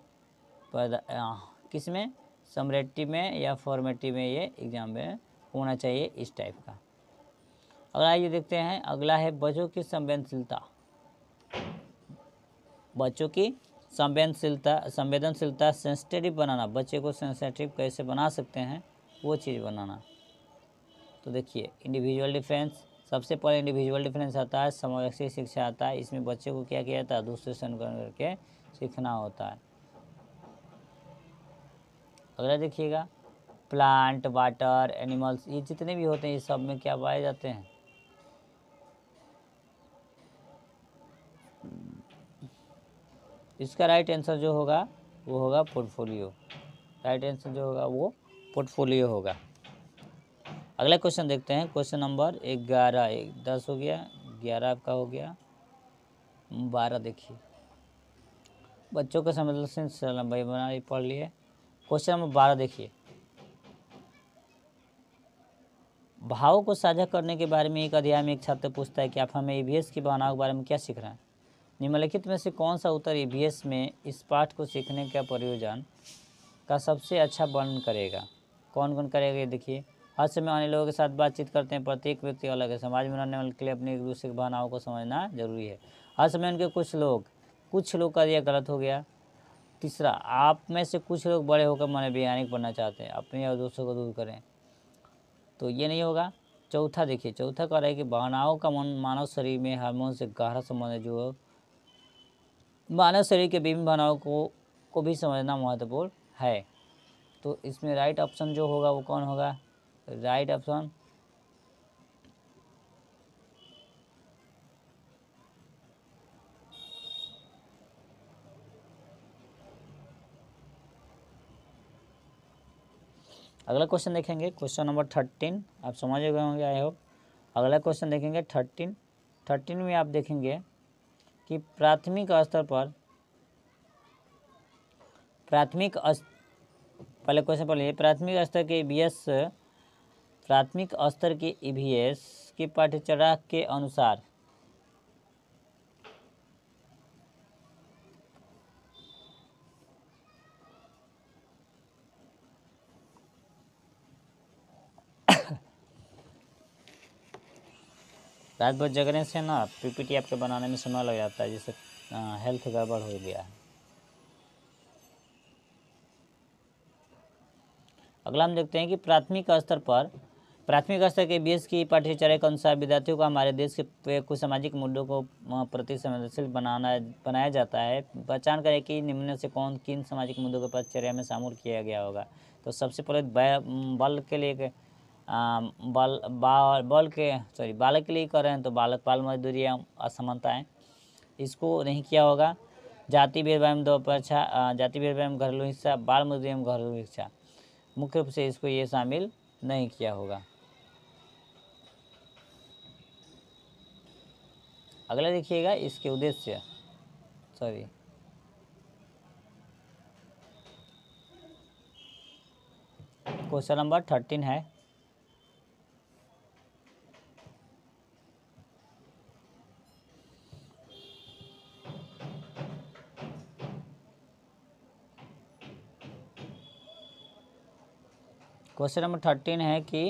Speaker 1: किस में समरेटी में या फॉर्मेटिव में ये एग्जाम में होना चाहिए इस टाइप का अगला ये देखते हैं अगला है बच्चों की संवेदनशीलता बच्चों की संवेदनशीलता संवेदनशीलता सेंसिटिव बनाना बच्चे को सेंसिटिव कैसे बना सकते हैं वो चीज़ बनाना तो देखिए इंडिविजुअल डिफेंस सबसे पहले इंडिविजुअल डिफरेंस आता है समावेशी शिक्षा आता है इसमें बच्चे को क्या किया जाता है दूसरे से अनुकरण करके सीखना होता है अगला देखिएगा प्लांट वाटर एनिमल्स ये जितने भी होते हैं ये सब में क्या पाए जाते हैं इसका राइट आंसर जो होगा वो होगा पोर्टफोलियो राइट आंसर जो होगा वो पोर्टफोलियो होगा अगला क्वेश्चन देखते हैं क्वेश्चन नंबर ग्यारह एक दस हो गया ग्यारह आपका हो गया बारह देखिए बच्चों का समझ लंबाई बना पढ़ लिए क्वेश्चन नंबर बारह देखिए भावों को साझा करने के बारे में एक अध्याय में एक छात्र पूछता है कि आप हमें ईवीएस की भावनाओं के बारे में क्या सीख रहे हैं निम्नलिखित में से कौन सा उत्तर ईवीएस में इस पाठ को सीखने का प्रयोजन का सबसे अच्छा वर्णन करेगा कौन कौन करेगा ये देखिए हर समय अन्य लोगों के साथ बातचीत करते हैं प्रत्येक व्यक्ति अलग है समाज में रहने वाले के लिए अपने एक दूसरे की भावनाओं को समझना जरूरी है हर समय उनके कुछ लोग कुछ लोग का यह गलत हो गया तीसरा आप में से कुछ लोग बड़े होकर मन वैज्ञानिक बनना चाहते हैं अपने और दोस्तों को दूर करें तो ये नहीं होगा चौथा देखिए चौथा कह रहा है कि भावनाओं का मन मानव शरीर में हार्मोन से गहरा संबंध है जो मानव शरीर के विभिन्न भावनाओं को को भी समझना महत्वपूर्ण है तो इसमें राइट ऑप्शन जो होगा वो कौन होगा राइट ऑप्शन अगला क्वेश्चन देखेंगे क्वेश्चन नंबर थर्टीन आप समझ गए होंगे आई होप अगला क्वेश्चन देखेंगे थर्टीन थर्टीन में आप देखेंगे कि प्राथमिक स्तर पर प्राथमिक पहले क्वेश्चन पढ़ लीजिए प्राथमिक स्तर के ई प्राथमिक स्तर के ई की पाठ्यचर्या के अनुसार रात भर जगने से ना पीपीटी आपके बनाने में समय लग जाता है जिससे हेल्थ गड़बड़ हो गया है अगला हम देखते हैं कि प्राथमिक स्तर पर प्राथमिक स्तर के बी की पाठ्यचर्या के अनुसार विद्यार्थियों को हमारे देश के कुछ सामाजिक मुद्दों को प्रति संवेदनशील बनाना बनाया जाता है पहचान करें कि निम्न से कौन किन सामाजिक मुद्दों को पाठ्यचर्या में शामिल किया गया होगा तो सबसे पहले बल के लिए बल बाल बल के सॉरी बालक के लिए कर रहे हैं तो बालक बाल मजदूरी असमानताएँ इसको नहीं किया होगा जाति भेद दो दोपरछा जाति भेदभाव एवं घरेलू हिस्सा बाल मजदूरी में घरेलू हिस्सा मुख्य रूप से इसको ये शामिल नहीं किया होगा अगला देखिएगा इसके उद्देश्य सॉरी क्वेश्चन नंबर थर्टीन है क्वेश्चन नंबर थर्टीन है कि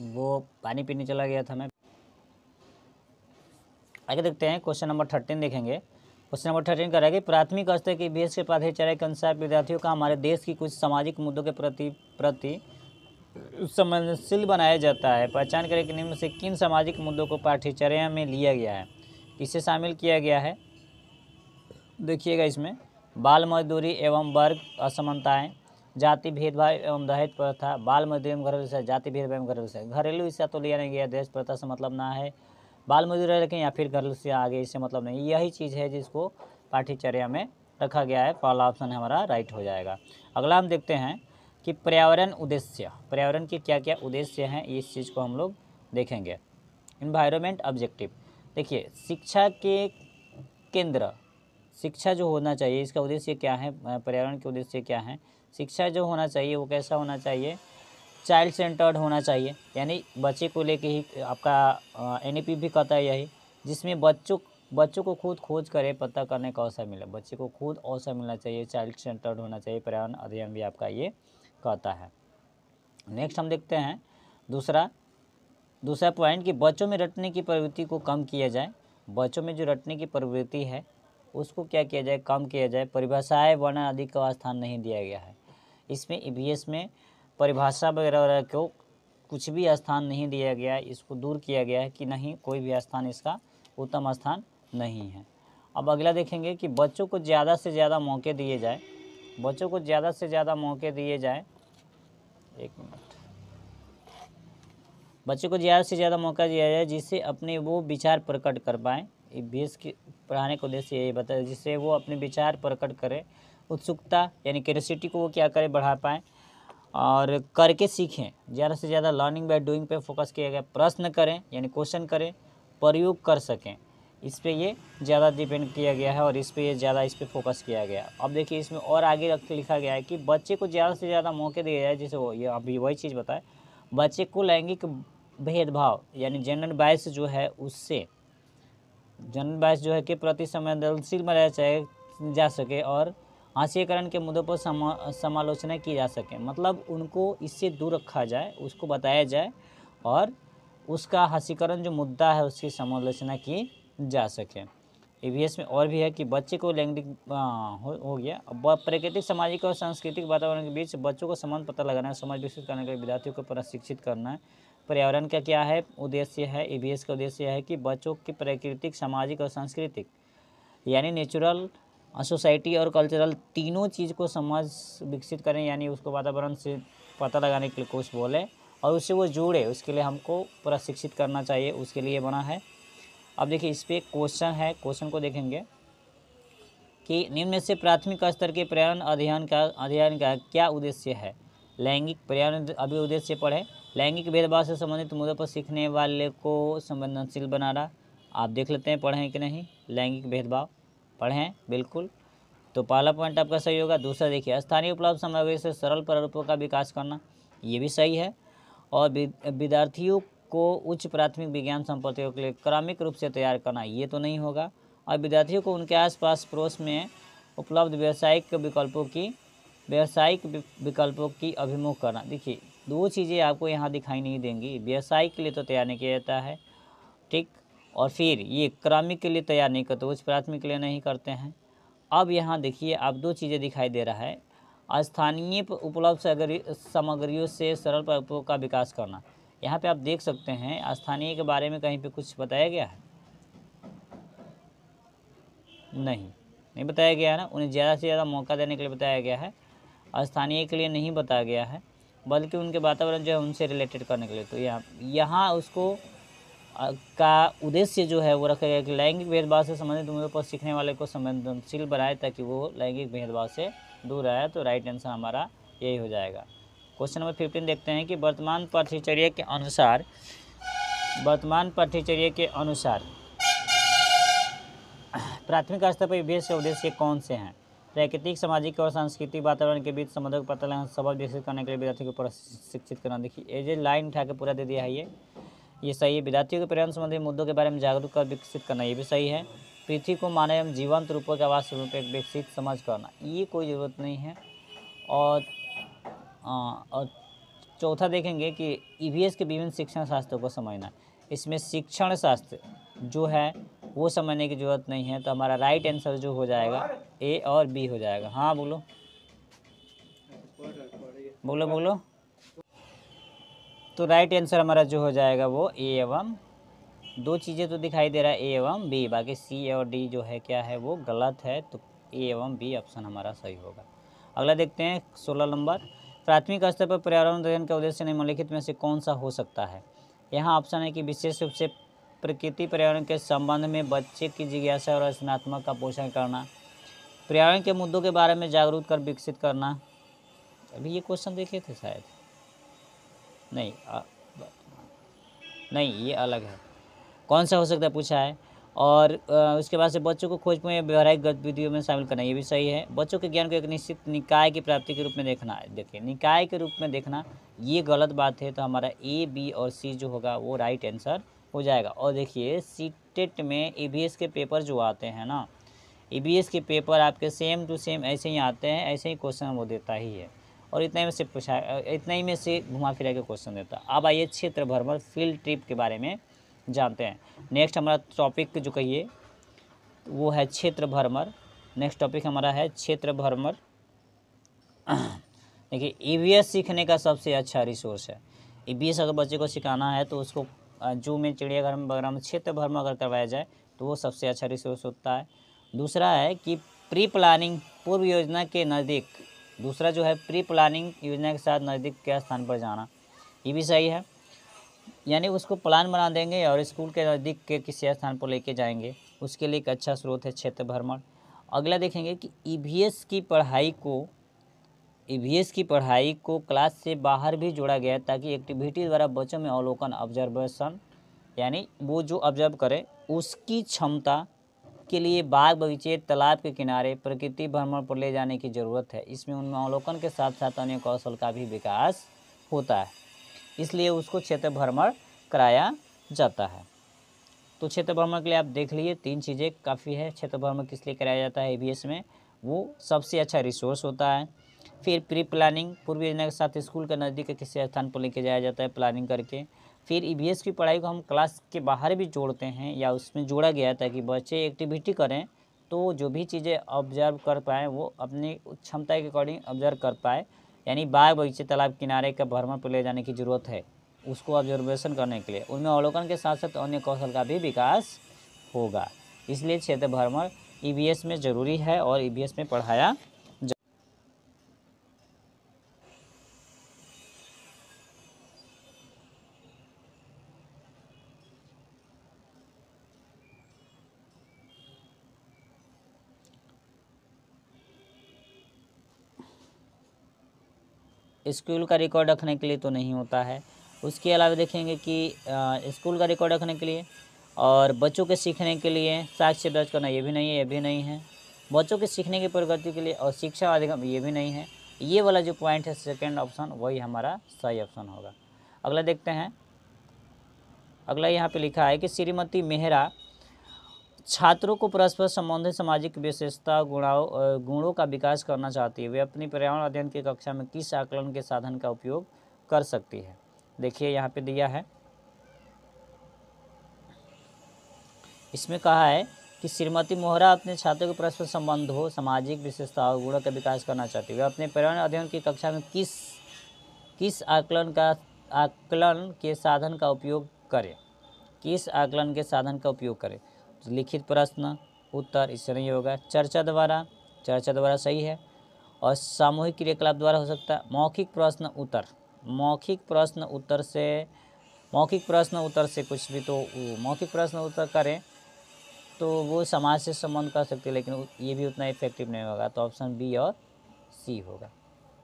Speaker 1: वो पानी पीने चला गया था मैं आगे देखते हैं क्वेश्चन नंबर थर्टीन देखेंगे क्वेश्चन नंबर थर्टीन है कि प्राथमिक स्तर की एस के प्राधिचार्य के अनुसार विद्यार्थियों का हमारे देश की कुछ सामाजिक मुद्दों के प्रति प्रति संवेदनशील बनाया जाता है पहचान करें कि निम्न से किन सामाजिक मुद्दों को पाठ्यचर्या में लिया गया है किसे शामिल किया गया है देखिएगा इसमें बाल मजदूरी एवं वर्ग असमानताएँ जाति भेदभाव एवं दहेज प्रथा बाल मजदूर एवं घरेलू हिस्सा जाति भेदभाव एवं घरेलू हिस्सा घरेलू हिस्सा तो लिया नहीं गया दहेज प्रथा से मतलब ना है बाल मजदूर रह लेकिन या फिर घरेलू से आगे इससे मतलब नहीं यही चीज़ है जिसको पाठ्यचर्या में रखा गया है पहला ऑप्शन हमारा राइट हो जाएगा अगला हम देखते हैं कि पर्यावरण उद्देश्य पर्यावरण के क्या क्या उद्देश्य हैं इस चीज़ को हम लोग देखेंगे इन्वायरमेंट ऑब्जेक्टिव देखिए शिक्षा के केंद्र शिक्षा जो होना चाहिए इसका उद्देश्य क्या है पर्यावरण के उद्देश्य क्या है शिक्षा जो होना चाहिए वो कैसा होना चाहिए चाइल्ड सेंटर्ड होना चाहिए यानी बच्चे को लेके ही आपका एन भी कहता है यही जिसमें बच्चों बच्चों को खुद खोज करें पता करने का अवसर मिले बच्चे को खुद अवसर मिलना चाहिए चाइल्ड सेंटर्ड होना चाहिए पर्यावरण अध्ययन भी आपका ये कहता है नेक्स्ट हम देखते हैं दूसरा दूसरा पॉइंट कि बच्चों में रटने की प्रवृत्ति को कम किया जाए बच्चों में जो रटने की प्रवृत्ति है उसको क्या किया जाए कम किया जाए परिभाषाएँ वर्ण आदि का स्थान नहीं दिया गया है इसमें ई e में परिभाषा वगैरह वगैरह को कुछ भी स्थान नहीं दिया गया है इसको दूर किया गया है कि नहीं कोई भी स्थान इसका उत्तम स्थान नहीं है अब अगला देखेंगे कि बच्चों को ज़्यादा से ज़्यादा मौके दिए जाए बच्चों को ज़्यादा से ज़्यादा मौके दिए जाए एक मिनट बच्चों को ज़्यादा से ज़्यादा मौका दिया जाए जिससे अपने वो विचार प्रकट कर पाएँ ई e बी एस की पढ़ाने का उद्देश्य यही बताए जिससे वो अपने विचार प्रकट करें उत्सुकता यानी क्यूरसिटी को वो क्या करें बढ़ा पाएँ और करके सीखें ज़्यादा से ज़्यादा लर्निंग बाय डूइंग पे फोकस किया गया प्रश्न करें यानी क्वेश्चन करें प्रयोग कर सकें इस पर ये ज़्यादा डिपेंड किया गया है और इस पर ये ज़्यादा इस पर फोकस किया गया अब देखिए इसमें और आगे रख लिखा गया है कि बच्चे को ज़्यादा से ज़्यादा मौके दिए जाए जैसे वो ये अभी वही चीज़ बताए बच्चे को लैंगिक भेदभाव यानी जनरल बायस जो है उससे जनरल बायस जो है के प्रति संवेदनशील बनाया जाए जा सके और हास्यकरण के मुद्दों पर समा समालोचना की जा सके मतलब उनको इससे दूर रखा जाए उसको बताया जाए और उसका हाशीकरण जो मुद्दा है उसकी समालोचना की जा सके ई में और भी है कि बच्चे को लैंगिक हो, हो गया प्राकृतिक सामाजिक और सांस्कृतिक वातावरण के बीच बच्चों को समान पता लगाना है समाज विकसित करने के लिए विद्यार्थियों को प्रशिक्षित करना है पर्यावरण का क्या है उद्देश्य है ई का उद्देश्य है कि बच्चों की प्राकृतिक सामाजिक और सांस्कृतिक यानी नेचुरल सोसाइटी और कल्चरल तीनों चीज़ को समझ विकसित करें यानी उसको वातावरण से पता लगाने के लिए कुछ बोले और उससे वो जुड़े उसके लिए हमको पूरा शिक्षित करना चाहिए उसके लिए बना है अब देखिए इस पर क्वेश्चन है क्वेश्चन को देखेंगे कि निम्न में से प्राथमिक स्तर के पर्यावरण अध्ययन का अध्ययन का क्या उद्देश्य है लैंगिक पर्यावरण अभी उद्देश्य पढ़े लैंगिक भेदभाव से संबंधित मुद्दों पर सीखने वाले को संवेदनशील बनाना आप देख लेते हैं पढ़ें कि नहीं लैंगिक भेदभाव पढ़ें बिल्कुल तो पहला पॉइंट आपका सही होगा दूसरा देखिए स्थानीय उपलब्ध सामग्री से सरल प्रारूपों का विकास करना ये भी सही है और विद्यार्थियों को उच्च प्राथमिक विज्ञान संपत्तियों के लिए क्रमिक रूप से तैयार करना ये तो नहीं होगा और विद्यार्थियों को उनके आसपास पड़ोस में उपलब्ध व्यावसायिक विकल्पों की व्यावसायिक विकल्पों की अभिमुख करना देखिए दो चीज़ें आपको यहाँ दिखाई नहीं देंगी व्यवसाय के लिए तो तैयार नहीं किया जाता है ठीक और फिर ये क्रमिक के लिए तैयार नहीं करते उच्च प्राथमिक के लिए नहीं करते हैं अब यहाँ देखिए आप दो चीज़ें दिखाई दे रहा है स्थानीय उपलब्ध सामग्रियों से सरल प्रयोग का विकास करना यहाँ पे आप देख सकते हैं स्थानीय के बारे में कहीं पे कुछ बताया गया है नहीं नहीं बताया गया है ना उन्हें ज़्यादा से ज़्यादा मौका देने के लिए बताया गया है स्थानीय के लिए नहीं बताया गया है बल्कि उनके वातावरण जो है उनसे रिलेटेड करने के लिए तो यहाँ यहाँ उसको का उद्देश्य जो है वो रखा गया कि लैंगिक भेदभाव से संबंधित मुद्दों पर सीखने वाले को संवेदनशील बनाए ताकि वो लैंगिक भेदभाव से दूर आए तो राइट आंसर हमारा यही हो जाएगा क्वेश्चन नंबर फिफ्टीन देखते हैं कि वर्तमान पाठ्यचर्या के अनुसार वर्तमान पाठ्यचर्या के अनुसार प्राथमिक स्तर पर विभेद के उद्देश्य कौन से हैं प्राकृतिक सामाजिक और सांस्कृतिक वातावरण के बीच संबंधों पता लगाना सबक विकसित करने के लिए विद्यार्थियों को प्रशिक्षित करना देखिए ये जो लाइन उठा के पूरा दे दिया है ये ये सही है विद्यार्थियों के पर्यावरण संबंधी मुद्दों के बारे में जागरूक कर विकसित करना ये भी सही है पृथ्वी को मानव एवं जीवंत रूपों के आवास रूप एक विकसित समझ करना ये कोई ज़रूरत नहीं है और और चौथा देखेंगे कि ई e के विभिन्न शिक्षण शास्त्रों को समझना इसमें शिक्षण शास्त्र जो है वो समझने की ज़रूरत नहीं है तो हमारा राइट आंसर जो हो जाएगा ए और बी हो जाएगा हाँ बोलो बोलो बोलो तो राइट आंसर हमारा जो हो जाएगा वो ए एवं दो चीज़ें तो दिखाई दे रहा है ए एवं बी बाकी सी और डी जो है क्या है वो गलत है तो ए एवं बी ऑप्शन हमारा सही होगा अगला देखते हैं सोलह नंबर प्राथमिक स्तर पर पर्यावरण अध्ययन के उद्देश्य निम्नलिखित में से कौन सा हो सकता है यहाँ ऑप्शन है कि विशेष रूप से प्रकृति पर्यावरण के संबंध में बच्चे की जिज्ञासा और रचनात्मक का पोषण करना पर्यावरण के मुद्दों के बारे में जागरूक कर विकसित करना अभी ये क्वेश्चन देखे थे शायद नहीं आ, नहीं ये अलग है कौन सा हो सकता है पूछा है और उसके बाद से बच्चों को खोज में व्यवहारिक गतिविधियों में शामिल करना ये भी सही है बच्चों के ज्ञान को एक निश्चित निकाय की प्राप्ति के रूप में देखना है देखिए निकाय के रूप में देखना ये गलत बात है तो हमारा ए बी और सी जो होगा वो राइट आंसर हो जाएगा और देखिए टेट में ई e के पेपर जो आते हैं ना ई e के पेपर आपके सेम टू सेम ऐसे ही आते हैं ऐसे ही क्वेश्चन वो देता ही है और इतने में से पूछा इतने ही में से घुमा फिरा के क्वेश्चन देता अब आइए क्षेत्र भ्रमण फील्ड ट्रिप के बारे में जानते हैं नेक्स्ट हमारा टॉपिक जो कहिए वो है क्षेत्र भ्रमर नेक्स्ट टॉपिक हमारा है क्षेत्र भ्रमर देखिए एस e सीखने का सबसे अच्छा रिसोर्स है एस e अगर बच्चे को सिखाना है तो उसको जू में चिड़ियाघर में वगैरह में क्षेत्र भ्रमण अगर करवाया जाए तो वो सबसे अच्छा रिसोर्स होता है दूसरा है कि प्री प्लानिंग पूर्व योजना के नज़दीक दूसरा जो है प्री प्लानिंग योजना के साथ नज़दीक के स्थान पर जाना ये भी सही है यानी उसको प्लान बना देंगे और स्कूल के नज़दीक के किसी स्थान पर लेके जाएंगे उसके लिए एक अच्छा स्रोत है क्षेत्र भ्रमण अगला देखेंगे कि ई e की पढ़ाई को ई e की पढ़ाई को क्लास से बाहर भी जोड़ा गया ताकि एक्टिविटी द्वारा बच्चों में अवलोकन ऑब्जर्वेशन यानी वो जो ऑब्जर्व करें उसकी क्षमता के लिए बाग बगीचे तालाब के किनारे प्रकृति भ्रमण पर ले जाने की ज़रूरत है इसमें उनमें अवलोकन के साथ साथ अन्य कौशल का भी विकास होता है इसलिए उसको क्षेत्र भ्रमण कराया जाता है तो क्षेत्र भ्रमण के लिए आप देख लीजिए तीन चीज़ें काफ़ी है क्षेत्र भ्रमण किस लिए कराया जाता है ए में वो सबसे अच्छा रिसोर्स होता है फिर प्री प्लानिंग पूर्व योजना के साथ स्कूल के नज़दीक किसी स्थान पर लेके जाया जाता है प्लानिंग करके फिर ई e की पढ़ाई को हम क्लास के बाहर भी जोड़ते हैं या उसमें जोड़ा गया ताकि बच्चे एक्टिविटी करें तो जो भी चीज़ें ऑब्जर्व कर पाएँ वो अपनी क्षमता के अकॉर्डिंग ऑब्जर्व कर पाए यानी बाग बगीचे तालाब किनारे का भ्रमण पर ले जाने की ज़रूरत है उसको ऑब्जर्वेशन करने के लिए उनमें अवलोकन के साथ साथ अन्य कौशल का भी विकास होगा इसलिए क्षेत्र भ्रमण ई e में ज़रूरी है और ई e में पढ़ाया स्कूल का रिकॉर्ड रखने के लिए तो नहीं होता है उसके अलावा देखेंगे कि स्कूल का रिकॉर्ड रखने के लिए और बच्चों के सीखने के लिए साक्ष्य दर्ज करना ये भी नहीं है ये भी नहीं है बच्चों के सीखने की प्रगति के लिए और शिक्षा अधिगम ये भी नहीं है ये वाला जो पॉइंट है सेकेंड ऑप्शन वही हमारा सही ऑप्शन होगा अगला देखते हैं अगला यहाँ पे लिखा है कि श्रीमती मेहरा छात्रों को परस्पर संबंधित सामाजिक विशेषता गुणाओं गुणों का विकास करना चाहती है वे अपनी पर्यावरण अध्ययन की कक्षा में किस आकलन के साधन का उपयोग कर सकती है देखिए यहाँ पे दिया है इसमें कहा है कि श्रीमती मोहरा अपने छात्रों के परस्पर संबंध हो सामाजिक विशेषता और गुणों का विकास करना चाहती है वे अपने पर्यावरण अध्ययन की कक्षा में किस किस आकलन का आकलन के साधन का उपयोग करें किस आकलन के साधन का उपयोग करें लिखित प्रश्न उत्तर इससे नहीं होगा चर्चा द्वारा चर्चा द्वारा सही है और सामूहिक क्रियाकलाप द्वारा हो सकता है मौखिक प्रश्न उत्तर मौखिक प्रश्न उत्तर से मौखिक प्रश्न उत्तर से कुछ भी तो मौखिक प्रश्न उत्तर करें तो वो समाज से संबंध कर सकते हैं लेकिन ये भी उतना इफेक्टिव नहीं होगा तो ऑप्शन बी और सी होगा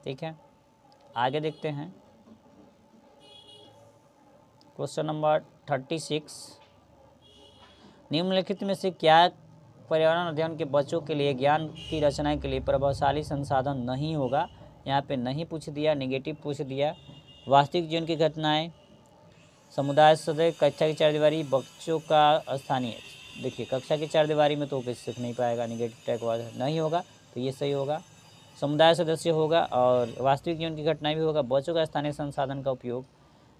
Speaker 1: ठीक है आगे देखते हैं क्वेश्चन नंबर थर्टी सिक्स निम्नलिखित में से क्या पर्यावरण अध्ययन के बच्चों के लिए ज्ञान की रचना के लिए प्रभावशाली संसाधन नहीं होगा यहाँ पे नहीं पूछ दिया नेगेटिव पूछ दिया वास्तविक जीवन की घटनाएं समुदाय सदस्य कक्षा की चार बच्चों का स्थानीय देखिए कक्षा की चार में तो कुछ सीख नहीं पाएगा निगेटिव टैग नहीं होगा तो ये सही होगा समुदाय सदस्य होगा और वास्तविक जीवन की घटनाएं भी होगा बच्चों का स्थानीय संसाधन का उपयोग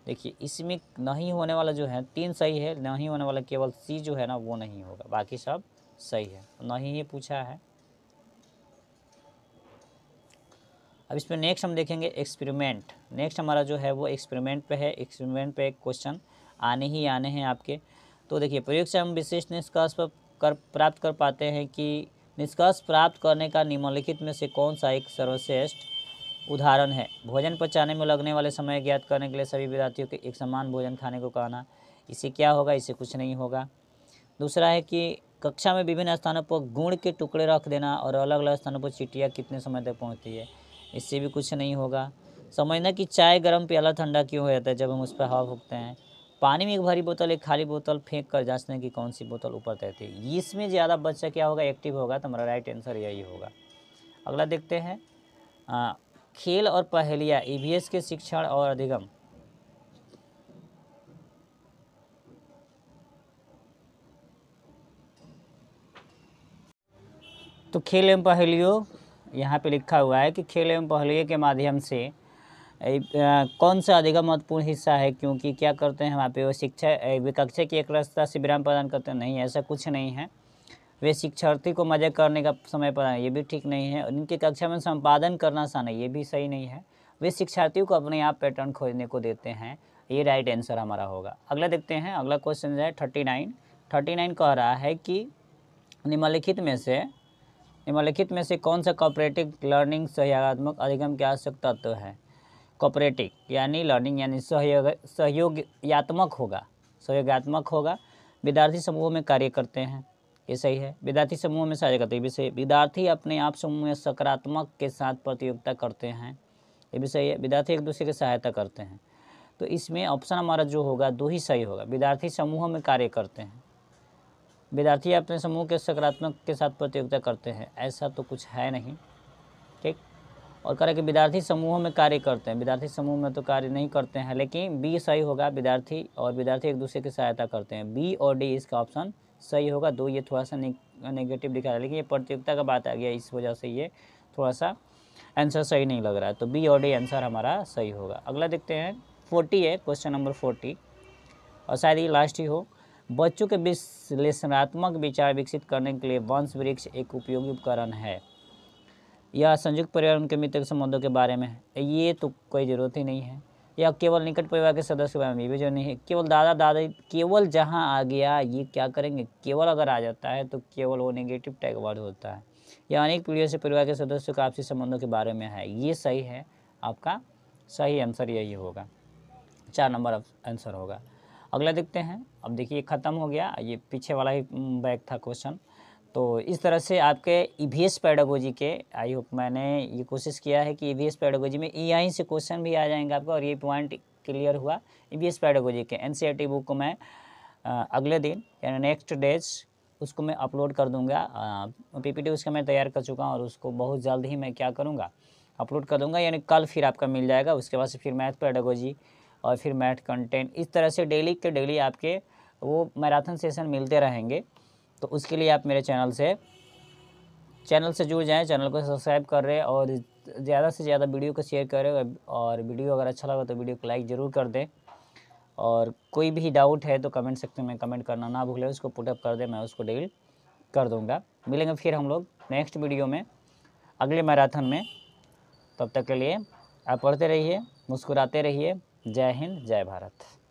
Speaker 1: देखिए इसमें नहीं होने वाला जो है तीन सही है नहीं होने वाला केवल सी जो है ना वो नहीं होगा बाकी सब सही है नहीं ही पूछा है अब इसमें नेक्स्ट हम देखेंगे एक्सपेरिमेंट नेक्स्ट हमारा जो है वो एक्सपेरिमेंट पे है एक्सपेरिमेंट पे एक क्वेश्चन आने ही आने हैं आपके तो देखिए प्रयोग से हम विशेष निष्कर्ष कर प्राप्त कर पाते हैं कि निष्कर्ष प्राप्त करने का निम्नलिखित में से कौन सा एक सर्वश्रेष्ठ उदाहरण है भोजन पचाने में लगने वाले समय ज्ञात करने के लिए सभी विद्यार्थियों के एक समान भोजन खाने को कहना इसे क्या होगा इसे कुछ नहीं होगा दूसरा है कि कक्षा में विभिन्न स्थानों पर गुड़ के टुकड़े रख देना और अलग अलग स्थानों पर चिटिया कितने समय तक पहुँचती है इससे भी कुछ नहीं होगा समझना कि चाय गर्म प्याला ठंडा क्यों हो जाता है जब हम उस पर हवा फूकते हैं पानी में एक भरी बोतल एक खाली बोतल फेंक कर जांचने की कौन सी बोतल ऊपर तैरती है इसमें ज़्यादा बच्चा क्या होगा एक्टिव होगा तो हमारा राइट आंसर यही होगा अगला देखते हैं खेल और पहेलिया ईवीएस e के शिक्षण और अधिगम तो खेल एवं पहेलियों यहाँ पे लिखा हुआ है कि खेल एवं पहेलियों के माध्यम से कौन सा अधिगम महत्वपूर्ण हिस्सा है क्योंकि क्या करते हैं वहाँ पे वो शिक्षा कक्षा की एक रस्ता से विराम प्रदान करते हैं नहीं ऐसा कुछ नहीं है वे शिक्षार्थी को मजे करने का समय पर आए ये भी ठीक नहीं है और कक्षा में संपादन करना सा नहीं ये भी सही नहीं है वे शिक्षार्थियों को अपने आप पैटर्न खोजने को देते हैं ये राइट आंसर हमारा होगा अगला देखते हैं अगला क्वेश्चन है थर्टी नाइन थर्टी नाइन कह रहा है कि निम्नलिखित में से निम्नलिखित में से कौन सा कॉपरेटिव लर्निंग सहयोगात्मक अधिगम के आवश्यक तत्व है कॉपरेटिव यानी लर्निंग यानी सहयोग सहयोगयात्मक होगा सहयोगात्मक होगा विद्यार्थी समूह में कार्य करते हैं ये सही है विद्यार्थी समूह में साझा करते हैं विषय विद्यार्थी अपने आप समूह में सकारात्मक के साथ प्रतियोगिता करते हैं ये भी सही है विद्यार्थी एक दूसरे की सहायता करते हैं तो इसमें ऑप्शन हमारा जो होगा दो ही सही होगा विद्यार्थी समूह में कार्य करते हैं विद्यार्थी अपने समूह के सकारात्मक के साथ प्रतियोगिता करते हैं ऐसा तो कुछ है नहीं ठीक और कह रहे कि विद्यार्थी समूह में कार्य करते हैं विद्यार्थी समूह में तो कार्य नहीं करते हैं लेकिन बी सही होगा विद्यार्थी और विद्यार्थी एक दूसरे की सहायता करते हैं बी और डी इसका ऑप्शन सही होगा दो ये थोड़ा सा नेगेटिव दिखा रहा है लेकिन ये प्रतियोगिता का बात आ गया इस वजह से ये थोड़ा सा आंसर सही नहीं लग रहा है तो बी और डी आंसर हमारा सही होगा अगला देखते हैं फोर्टी है क्वेश्चन नंबर फोर्टी और शायद ये लास्ट ही हो बच्चों के विश्लेषणात्मक विचार विकसित करने के लिए वंश वृक्ष एक उपयोगी उपकरण है यह संयुक्त परिवार उनके मित्र संबंधों के बारे में ये तो कोई ज़रूरत ही नहीं है या केवल निकट परिवार के सदस्य में ये भी जो नहीं है केवल दादा दादी केवल जहाँ आ गया ये क्या करेंगे केवल अगर आ जाता है तो केवल वो नेगेटिव टैग वर्ड होता है या अनेक पीढ़ियों से परिवार के सदस्यों का आपसी संबंधों के बारे में है ये सही है आपका सही आंसर यही होगा चार नंबर आंसर होगा अगला देखते हैं अब देखिए ख़त्म हो गया ये पीछे वाला ही बैग था क्वेश्चन तो इस तरह से आपके ई वी एस पैडागोजी के आई होप मैंने ये कोशिश किया है कि ई वी एस पैडागोजी में ई e आई से क्वेश्चन भी आ जाएंगे आपका और ये पॉइंट क्लियर हुआ ई वी एस पैडागोजी के N C R T book को मैं अगले दिन यानी नेक्स्ट डेज उसको मैं अपलोड कर दूंगा पी पी टी उसका मैं तैयार कर चुका हूँ और उसको बहुत जल्द ही मैं क्या करूँगा अपलोड कर दूँगा यानी कल फिर आपका मिल जाएगा उसके बाद से फिर मैथ पैडागोजी और फिर मैथ कंटेंट इस तरह से डेली के डेली आपके वो मैराथन सेशन मिलते रहेंगे तो उसके लिए आप मेरे चैनल से चैनल से जुड़ जाएँ चैनल को सब्सक्राइब कर रहे और ज़्यादा से ज़्यादा वीडियो को शेयर करें और वीडियो अगर अच्छा लगा तो वीडियो को लाइक ज़रूर कर दें और कोई भी डाउट है तो कमेंट सेक्शन में कमेंट करना ना भूलें उसको पुटअप कर दें मैं उसको डील कर दूंगा मिलेंगे फिर हम लोग नेक्स्ट वीडियो में अगले मैराथन में तब तक के लिए आप पढ़ते रहिए मुस्कुराते रहिए जय हिंद जय भारत